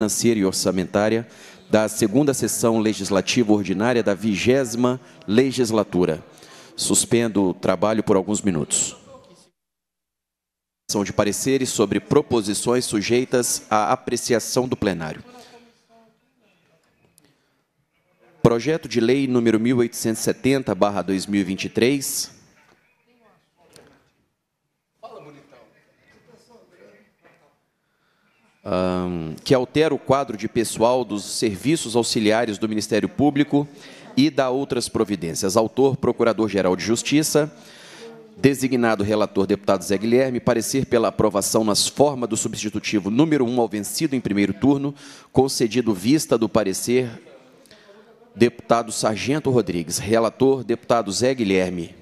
financeira e orçamentária da segunda sessão legislativa ordinária da vigésima legislatura. Suspendo o trabalho por alguns minutos. São de pareceres sobre proposições sujeitas à apreciação do plenário. Projeto de Lei número 1870/2023. Fala bonitão um, que altera o quadro de pessoal dos serviços auxiliares do Ministério Público e da outras providências. Autor, Procurador-Geral de Justiça. Designado relator, deputado Zé Guilherme, parecer pela aprovação nas formas do substitutivo número 1 ao vencido em primeiro turno, concedido vista do parecer, deputado Sargento Rodrigues. Relator, deputado Zé Guilherme.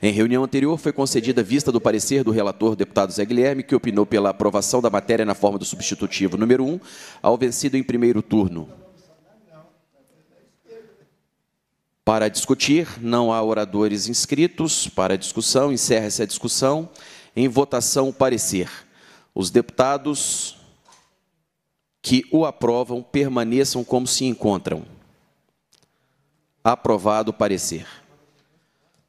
Em reunião anterior, foi concedida vista do parecer do relator, deputado Zé Guilherme, que opinou pela aprovação da matéria na forma do substitutivo número 1 ao vencido em primeiro turno. Para discutir, não há oradores inscritos para discussão, encerra-se a discussão. Em votação, o parecer. Os deputados que o aprovam permaneçam como se encontram. Aprovado o parecer.